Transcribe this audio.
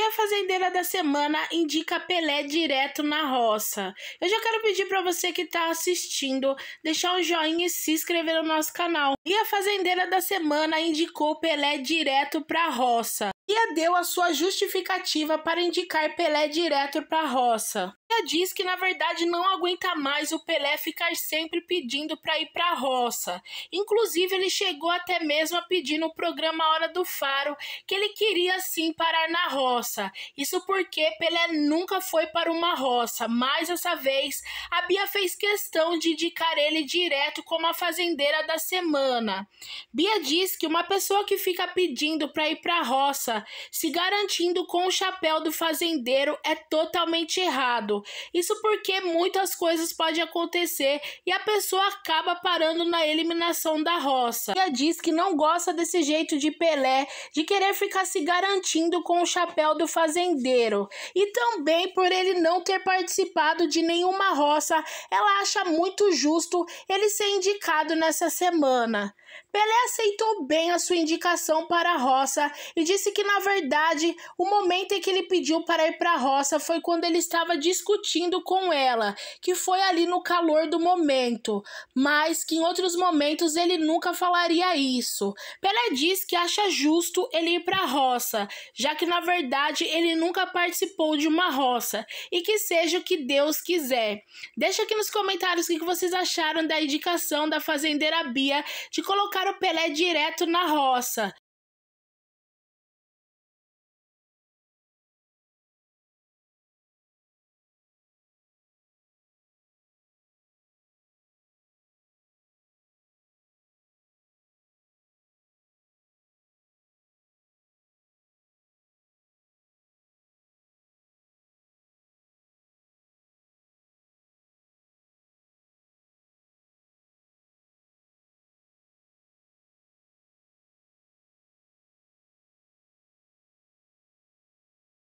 E a fazendeira da semana indica Pelé direto na roça. Eu já quero pedir para você que está assistindo deixar um joinha e se inscrever no nosso canal. E a fazendeira da semana indicou Pelé direto para roça. E deu a sua justificativa para indicar Pelé direto para roça diz que na verdade não aguenta mais o Pelé ficar sempre pedindo para ir para a roça. Inclusive ele chegou até mesmo a pedir no programa Hora do Faro que ele queria sim parar na roça. Isso porque Pelé nunca foi para uma roça, mas dessa vez a Bia fez questão de indicar ele direto como a fazendeira da semana. Bia diz que uma pessoa que fica pedindo para ir para a roça, se garantindo com o chapéu do fazendeiro é totalmente errado. Isso porque muitas coisas podem acontecer e a pessoa acaba parando na eliminação da roça. Ela diz que não gosta desse jeito de Pelé, de querer ficar se garantindo com o chapéu do fazendeiro. E também por ele não ter participado de nenhuma roça, ela acha muito justo ele ser indicado nessa semana. Pelé aceitou bem a sua indicação para a roça e disse que, na verdade, o momento em que ele pediu para ir para a roça foi quando ele estava discutindo discutindo com ela, que foi ali no calor do momento, mas que em outros momentos ele nunca falaria isso. Pelé diz que acha justo ele ir para a roça, já que na verdade ele nunca participou de uma roça, e que seja o que Deus quiser. Deixa aqui nos comentários o que vocês acharam da indicação da fazendeira Bia de colocar o Pelé direto na roça.